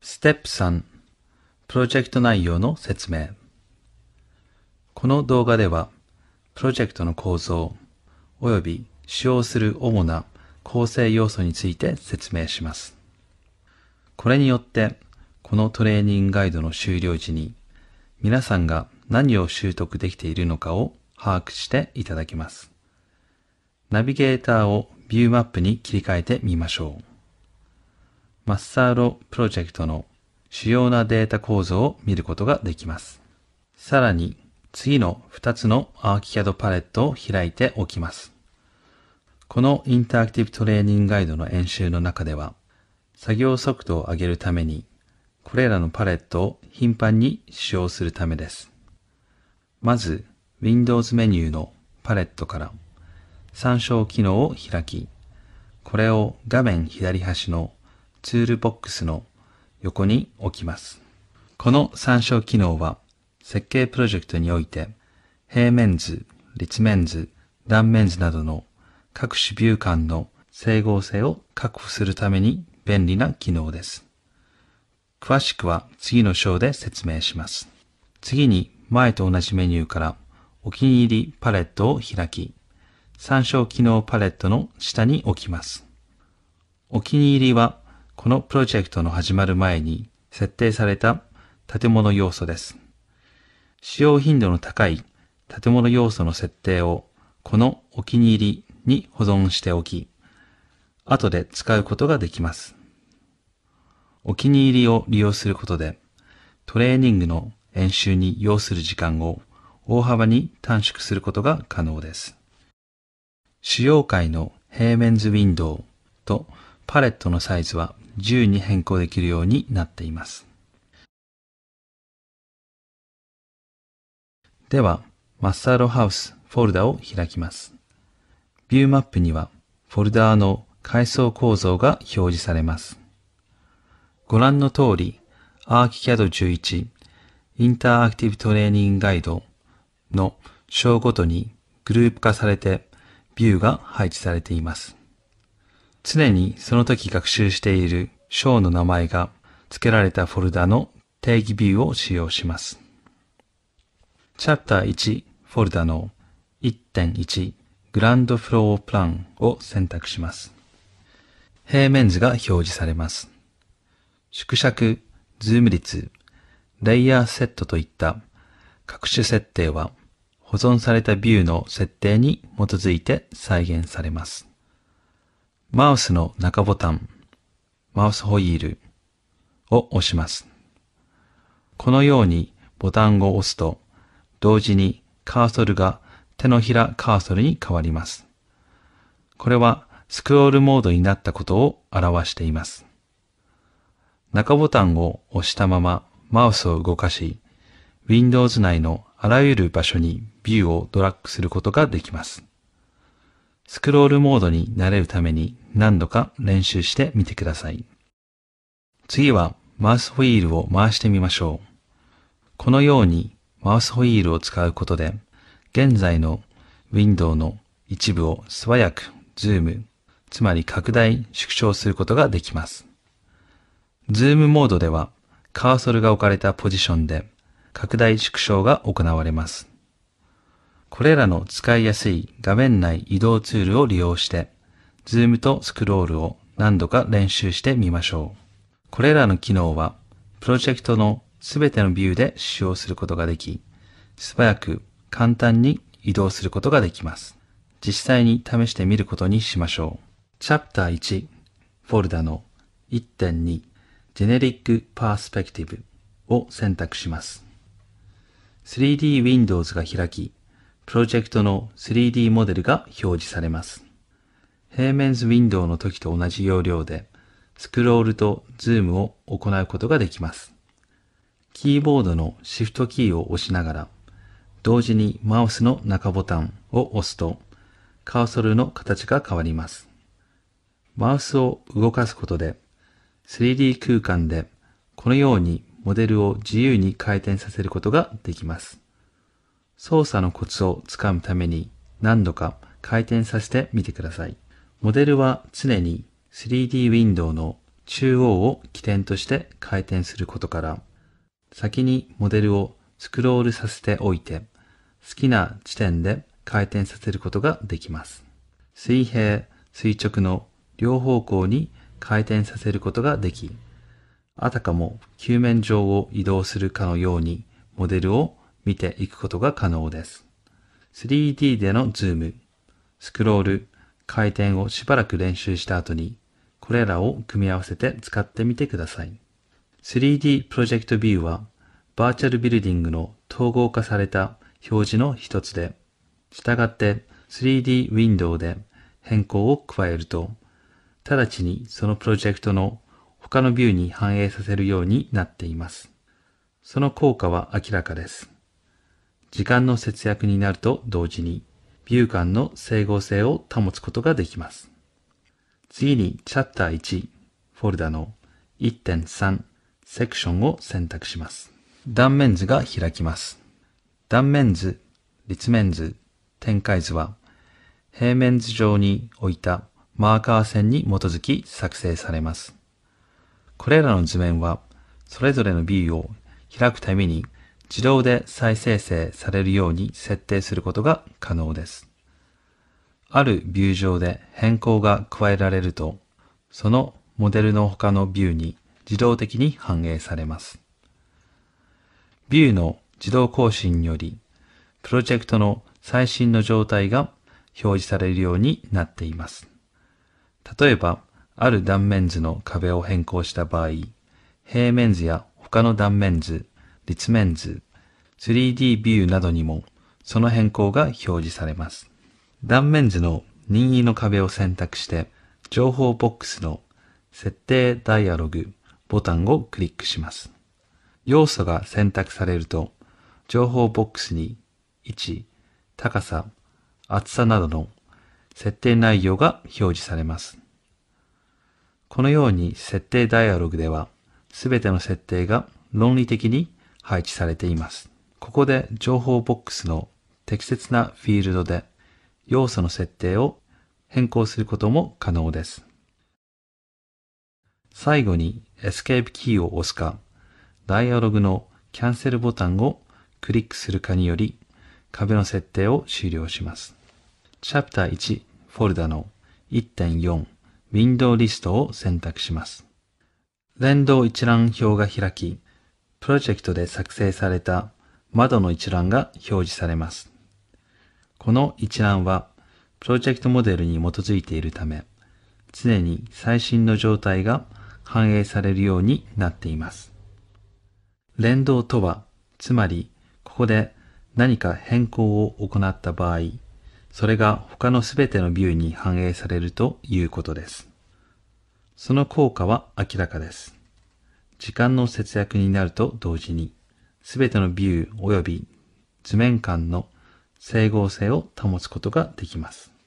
ステップ3プロジェクト内容の説明この動画ではプロジェクトの構造及び使用する主な構成要素について説明します。これによってこのトレーニングガイドの終了時に皆さんが何を習得できているのかを把握していただきます。ナビゲーターをビューマップに切り替えてみましょう。マッサーロプロジェクトの主要なデータ構造を見ることができます。さらに次の2つのアーキキャ c a d パレットを開いておきます。このインタラクティブトレーニングガイドの演習の中では、作業速度を上げるために、これらのパレットを頻繁に使用するためです。まず、Windows メニューのパレットから参照機能を開き、これを画面左端のツールボックスの横に置きます。この参照機能は設計プロジェクトにおいて平面図、立面図、断面図などの各種ビュー間の整合性を確保するために便利な機能です。詳しくは次の章で説明します。次に前と同じメニューからお気に入りパレットを開き、参照機能パレットの下に置きます。お気に入りはこのプロジェクトの始まる前に設定された建物要素です。使用頻度の高い建物要素の設定をこのお気に入りに保存しておき、後で使うことができます。お気に入りを利用することで、トレーニングの演習に要する時間を大幅に短縮することが可能です。使用界の平面図ウィンドウとパレットのサイズは自由に変更できるようになっています。では、マッサーロハウスフォルダを開きます。ビューマップには、フォルダーの階層構造が表示されます。ご覧の通り、ArchiCAD 11インターアクティブトレーニングガイドの章ごとにグループ化されてビューが配置されています。常にその時学習している章の名前が付けられたフォルダの定義ビューを使用します。チャプター1フォルダの1.1グランドフロープランを選択します。平面図が表示されます。縮尺、ズーム率、レイヤーセットといった各種設定は保存されたビューの設定に基づいて再現されます。マウスの中ボタン、マウスホイールを押します。このようにボタンを押すと、同時にカーソルが手のひらカーソルに変わります。これはスクロールモードになったことを表しています。中ボタンを押したままマウスを動かし、Windows 内のあらゆる場所にビューをドラッグすることができます。スクロールモードに慣れるために何度か練習してみてください。次はマウスホイールを回してみましょう。このようにマウスホイールを使うことで、現在のウィンドウの一部を素早くズーム、つまり拡大、縮小することができます。ズームモードではカーソルが置かれたポジションで拡大縮小が行われます。これらの使いやすい画面内移動ツールを利用して、ズームとスクロールを何度か練習してみましょう。これらの機能は、プロジェクトのすべてのビューで使用することができ、素早く簡単に移動することができます。実際に試してみることにしましょう。チャプター1、フォルダの1.2、ジェネリックパースペクティブを選択します。3D Windows が開き、プロジェクトの 3D モデルが表示されます。平面図ウィンドウの時と同じ要領で、スクロールとズームを行うことができます。キーボードの Shift キーを押しながら、同時にマウスの中ボタンを押すと、カーソルの形が変わります。マウスを動かすことで、3D 空間でこのようにモデルを自由に回転させることができます。操作のコツをつかむために何度か回転させてみてください。モデルは常に 3D ウィンドウの中央を起点として回転することから、先にモデルをスクロールさせておいて、好きな地点で回転させることができます。水平、垂直の両方向に回転させることができ、あたかも球面上を移動するかのようにモデルを見ていくことが可能です。3D でのズーム、スクロール、回転をしばらく練習した後に、これらを組み合わせて使ってみてください。3D プロジェクトビューは、バーチャルビルディングの統合化された表示の一つで、したがって 3D ウィンドウで変更を加えると、直ちにそのプロジェクトの他のビューに反映させるようになっています。その効果は明らかです。時間の節約になると同時に、美遊館の整合性を保つことができます。次にチャプター1フォルダの1.3セクションを選択します。断面図が開きます。断面図、立面図、展開図は平面図上に置いたマーカー線に基づき作成されます。これらの図面はそれぞれのビューを開くために自動で再生成されるように設定することが可能です。あるビュー上で変更が加えられると、そのモデルの他のビューに自動的に反映されます。ビューの自動更新により、プロジェクトの最新の状態が表示されるようになっています。例えば、ある断面図の壁を変更した場合、平面図や他の断面図、立面図、3D ビューなどにもその変更が表示されます。断面図の任意の壁を選択して、情報ボックスの設定ダイアログボタンをクリックします。要素が選択されると、情報ボックスに位置、高さ、厚さなどの設定内容が表示されます。このように設定ダイアログでは、すべての設定が論理的に配置されています。ここで情報ボックスの適切なフィールドで要素の設定を変更することも可能です。最後に Escape キーを押すか、ダイアログのキャンセルボタンをクリックするかにより壁の設定を終了します。チャプター1フォルダの1.4ウィンドウリストを選択します。連動一覧表が開き、プロジェクトで作成された窓の一覧が表示されます。この一覧は、プロジェクトモデルに基づいているため、常に最新の状態が反映されるようになっています。連動とは、つまり、ここで何か変更を行った場合、それが他のすべてのビューに反映されるということです。その効果は明らかです。時間の節約になると同時に、すべてのビュー及び図面間の整合性を保つことができます。